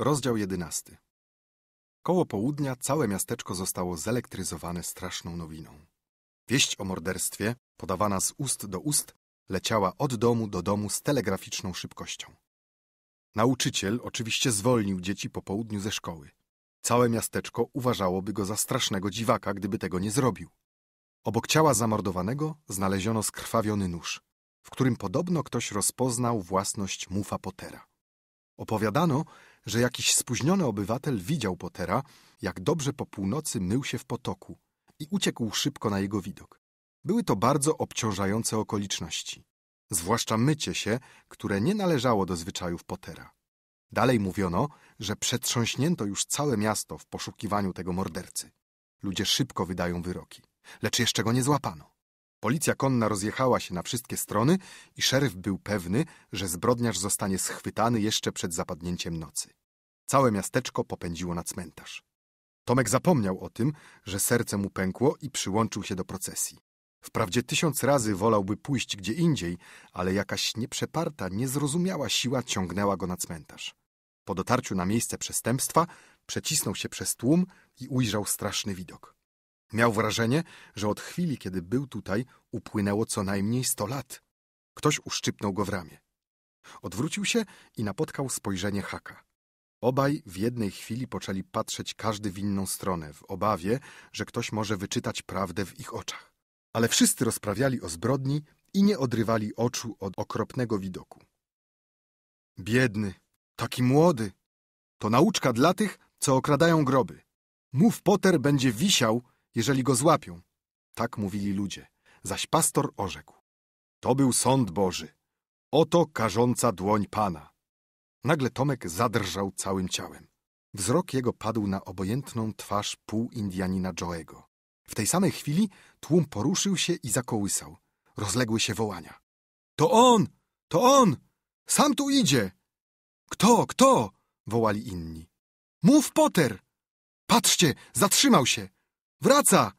Rozdział jedenasty. Koło południa całe miasteczko zostało zelektryzowane straszną nowiną. Wieść o morderstwie, podawana z ust do ust, leciała od domu do domu z telegraficzną szybkością. Nauczyciel oczywiście zwolnił dzieci po południu ze szkoły. Całe miasteczko uważałoby go za strasznego dziwaka, gdyby tego nie zrobił. Obok ciała zamordowanego znaleziono skrwawiony nóż, w którym podobno ktoś rozpoznał własność Mufa Pottera. Opowiadano, że jakiś spóźniony obywatel widział Potera, jak dobrze po północy mył się w potoku i uciekł szybko na jego widok. Były to bardzo obciążające okoliczności, zwłaszcza mycie się, które nie należało do zwyczajów Potera. Dalej mówiono, że przetrząśnięto już całe miasto w poszukiwaniu tego mordercy. Ludzie szybko wydają wyroki, lecz jeszcze go nie złapano. Policja konna rozjechała się na wszystkie strony i szeryf był pewny, że zbrodniarz zostanie schwytany jeszcze przed zapadnięciem nocy. Całe miasteczko popędziło na cmentarz. Tomek zapomniał o tym, że serce mu pękło i przyłączył się do procesji. Wprawdzie tysiąc razy wolałby pójść gdzie indziej, ale jakaś nieprzeparta, niezrozumiała siła ciągnęła go na cmentarz. Po dotarciu na miejsce przestępstwa przecisnął się przez tłum i ujrzał straszny widok. Miał wrażenie, że od chwili, kiedy był tutaj, upłynęło co najmniej sto lat. Ktoś uszczypnął go w ramię. Odwrócił się i napotkał spojrzenie Haka. Obaj w jednej chwili poczęli patrzeć każdy w inną stronę, w obawie, że ktoś może wyczytać prawdę w ich oczach. Ale wszyscy rozprawiali o zbrodni i nie odrywali oczu od okropnego widoku. Biedny, taki młody. To nauczka dla tych, co okradają groby. Mów Potter będzie wisiał jeżeli go złapią. Tak mówili ludzie. Zaś pastor orzekł. To był sąd Boży. Oto karząca dłoń Pana. Nagle Tomek zadrżał całym ciałem. Wzrok jego padł na obojętną twarz półindianina Joego. W tej samej chwili tłum poruszył się i zakołysał. Rozległy się wołania. To on! To on! Sam tu idzie! Kto? Kto? wołali inni. Mów Potter! Patrzcie, zatrzymał się! Wraca!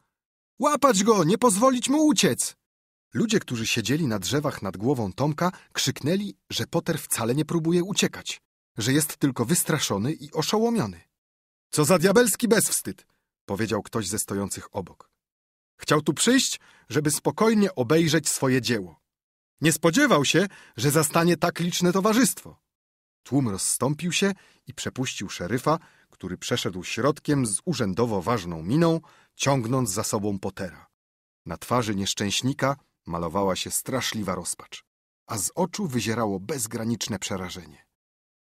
Łapać go! Nie pozwolić mu uciec! Ludzie, którzy siedzieli na drzewach nad głową Tomka, krzyknęli, że Potter wcale nie próbuje uciekać, że jest tylko wystraszony i oszołomiony. Co za diabelski bezwstyd! powiedział ktoś ze stojących obok. Chciał tu przyjść, żeby spokojnie obejrzeć swoje dzieło. Nie spodziewał się, że zastanie tak liczne towarzystwo. Tłum rozstąpił się i przepuścił szeryfa, który przeszedł środkiem z urzędowo ważną miną, ciągnąc za sobą Potera. Na twarzy nieszczęśnika malowała się straszliwa rozpacz, a z oczu wyzierało bezgraniczne przerażenie.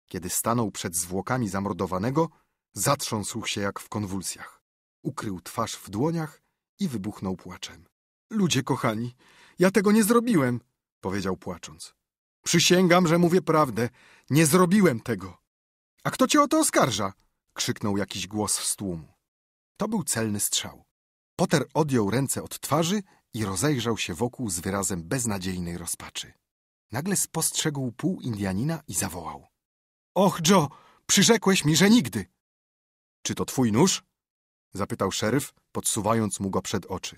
Kiedy stanął przed zwłokami zamordowanego, zatrząsł się jak w konwulsjach. Ukrył twarz w dłoniach i wybuchnął płaczem. Ludzie kochani, ja tego nie zrobiłem, powiedział płacząc. Przysięgam, że mówię prawdę. Nie zrobiłem tego. A kto cię o to oskarża? krzyknął jakiś głos z tłumu. To był celny strzał. Potter odjął ręce od twarzy i rozejrzał się wokół z wyrazem beznadziejnej rozpaczy. Nagle spostrzegł pół Indianina i zawołał. Och, Joe, przyrzekłeś mi, że nigdy! Czy to twój nóż? Zapytał szeryf, podsuwając mu go przed oczy.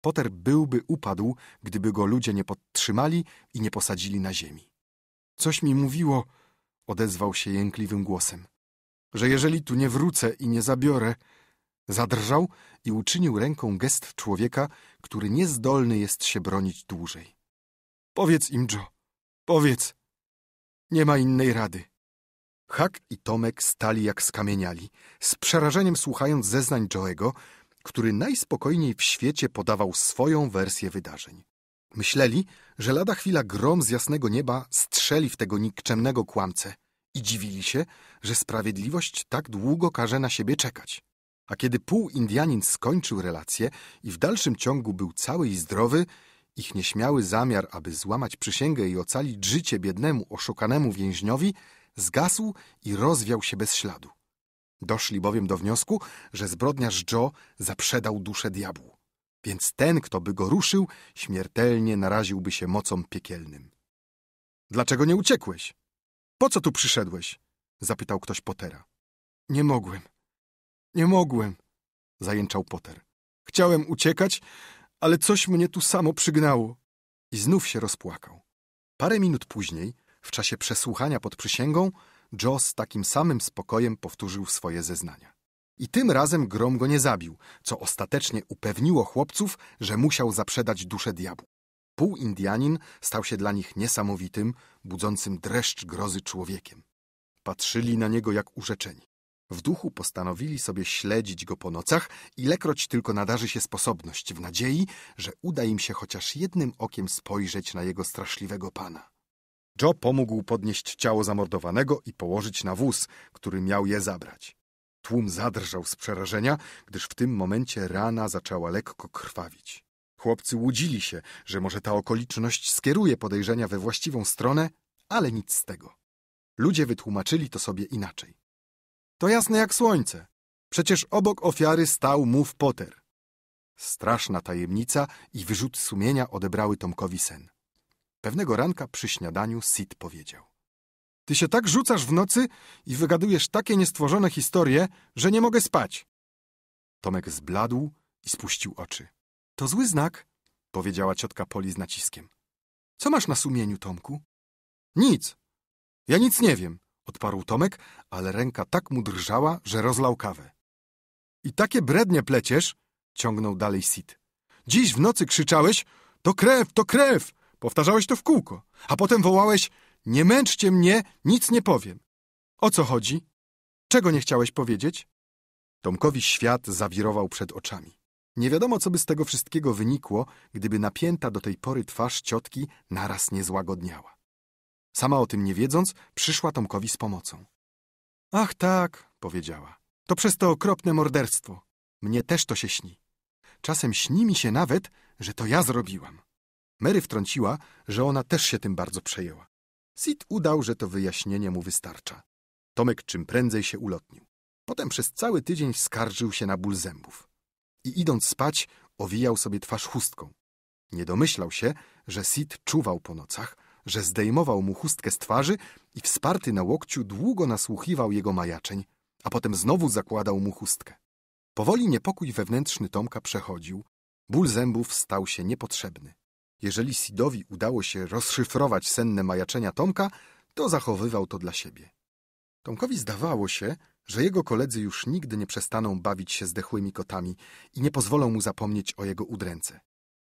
Potter byłby upadł, gdyby go ludzie nie podtrzymali i nie posadzili na ziemi. Coś mi mówiło, odezwał się jękliwym głosem, że jeżeli tu nie wrócę i nie zabiorę, Zadrżał i uczynił ręką gest człowieka, który niezdolny jest się bronić dłużej. Powiedz im, Joe, powiedz. Nie ma innej rady. Hak i Tomek stali jak skamieniali, z przerażeniem słuchając zeznań Joego, który najspokojniej w świecie podawał swoją wersję wydarzeń. Myśleli, że lada chwila grom z jasnego nieba strzeli w tego nikczemnego kłamcę i dziwili się, że sprawiedliwość tak długo każe na siebie czekać. A kiedy pół Indianin skończył relację i w dalszym ciągu był cały i zdrowy, ich nieśmiały zamiar, aby złamać przysięgę i ocalić życie biednemu, oszukanemu więźniowi, zgasł i rozwiał się bez śladu. Doszli bowiem do wniosku, że zbrodniarz Joe zaprzedał duszę diabłu, więc ten, kto by go ruszył, śmiertelnie naraziłby się mocom piekielnym. Dlaczego nie uciekłeś? Po co tu przyszedłeś? zapytał ktoś Pottera. Nie mogłem, nie mogłem, zajęczał Potter. Chciałem uciekać, ale coś mnie tu samo przygnało. I znów się rozpłakał. Parę minut później, w czasie przesłuchania pod przysięgą, Joe z takim samym spokojem powtórzył swoje zeznania. I tym razem Grom go nie zabił, co ostatecznie upewniło chłopców, że musiał zaprzedać duszę diabłu. Półindianin stał się dla nich niesamowitym, budzącym dreszcz grozy człowiekiem. Patrzyli na niego jak urzeczeni. W duchu postanowili sobie śledzić go po nocach, ilekroć tylko nadarzy się sposobność, w nadziei, że uda im się chociaż jednym okiem spojrzeć na jego straszliwego pana. Joe pomógł podnieść ciało zamordowanego i położyć na wóz, który miał je zabrać. Tłum zadrżał z przerażenia, gdyż w tym momencie rana zaczęła lekko krwawić. Chłopcy łudzili się, że może ta okoliczność skieruje podejrzenia we właściwą stronę, ale nic z tego. Ludzie wytłumaczyli to sobie inaczej. To jasne jak słońce. Przecież obok ofiary stał mów Potter. Straszna tajemnica i wyrzut sumienia odebrały Tomkowi sen. Pewnego ranka przy śniadaniu Sid powiedział. Ty się tak rzucasz w nocy i wygadujesz takie niestworzone historie, że nie mogę spać. Tomek zbladł i spuścił oczy. To zły znak, powiedziała ciotka Poli z naciskiem. Co masz na sumieniu, Tomku? Nic. Ja nic nie wiem odparł Tomek, ale ręka tak mu drżała, że rozlał kawę. I takie brednie pleciesz, ciągnął dalej Sid. Dziś w nocy krzyczałeś, to krew, to krew, powtarzałeś to w kółko, a potem wołałeś, nie męczcie mnie, nic nie powiem. O co chodzi? Czego nie chciałeś powiedzieć? Tomkowi świat zawirował przed oczami. Nie wiadomo, co by z tego wszystkiego wynikło, gdyby napięta do tej pory twarz ciotki naraz nie złagodniała. Sama o tym nie wiedząc, przyszła Tomkowi z pomocą. Ach tak, powiedziała. To przez to okropne morderstwo. Mnie też to się śni. Czasem śni mi się nawet, że to ja zrobiłam. Mary wtrąciła, że ona też się tym bardzo przejęła. Sid udał, że to wyjaśnienie mu wystarcza. Tomek czym prędzej się ulotnił. Potem przez cały tydzień skarżył się na ból zębów. I idąc spać, owijał sobie twarz chustką. Nie domyślał się, że Sid czuwał po nocach, że zdejmował mu chustkę z twarzy i wsparty na łokciu długo nasłuchiwał jego majaczeń, a potem znowu zakładał mu chustkę. Powoli niepokój wewnętrzny Tomka przechodził, ból zębów stał się niepotrzebny. Jeżeli Sidowi udało się rozszyfrować senne majaczenia Tomka, to zachowywał to dla siebie. Tomkowi zdawało się, że jego koledzy już nigdy nie przestaną bawić się zdechłymi kotami i nie pozwolą mu zapomnieć o jego udręce.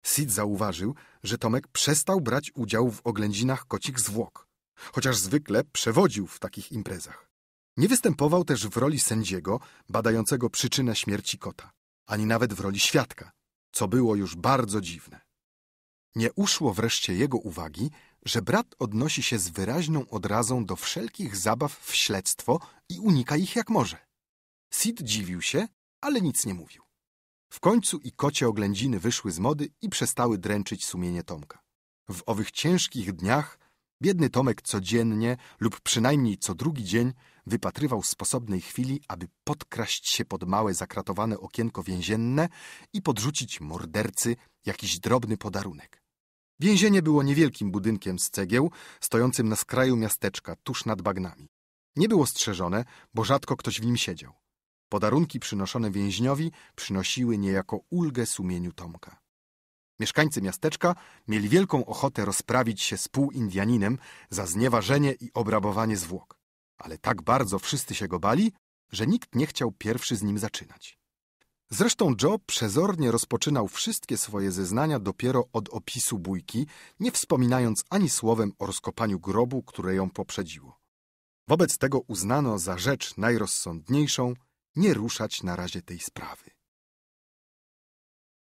Sid zauważył, że Tomek przestał brać udział w oględzinach kocich zwłok, chociaż zwykle przewodził w takich imprezach. Nie występował też w roli sędziego badającego przyczynę śmierci kota, ani nawet w roli świadka, co było już bardzo dziwne. Nie uszło wreszcie jego uwagi, że brat odnosi się z wyraźną odrazą do wszelkich zabaw w śledztwo i unika ich jak może. Sid dziwił się, ale nic nie mówił. W końcu i kocie oględziny wyszły z mody i przestały dręczyć sumienie Tomka. W owych ciężkich dniach biedny Tomek codziennie lub przynajmniej co drugi dzień wypatrywał sposobnej chwili, aby podkraść się pod małe zakratowane okienko więzienne i podrzucić mordercy jakiś drobny podarunek. Więzienie było niewielkim budynkiem z cegieł, stojącym na skraju miasteczka, tuż nad bagnami. Nie było strzeżone, bo rzadko ktoś w nim siedział. Podarunki przynoszone więźniowi przynosiły niejako ulgę sumieniu Tomka. Mieszkańcy miasteczka mieli wielką ochotę rozprawić się z półindianinem za znieważenie i obrabowanie zwłok, ale tak bardzo wszyscy się go bali, że nikt nie chciał pierwszy z nim zaczynać. Zresztą Joe przezornie rozpoczynał wszystkie swoje zeznania dopiero od opisu bójki, nie wspominając ani słowem o rozkopaniu grobu, które ją poprzedziło. Wobec tego uznano za rzecz najrozsądniejszą nie ruszać na razie tej sprawy.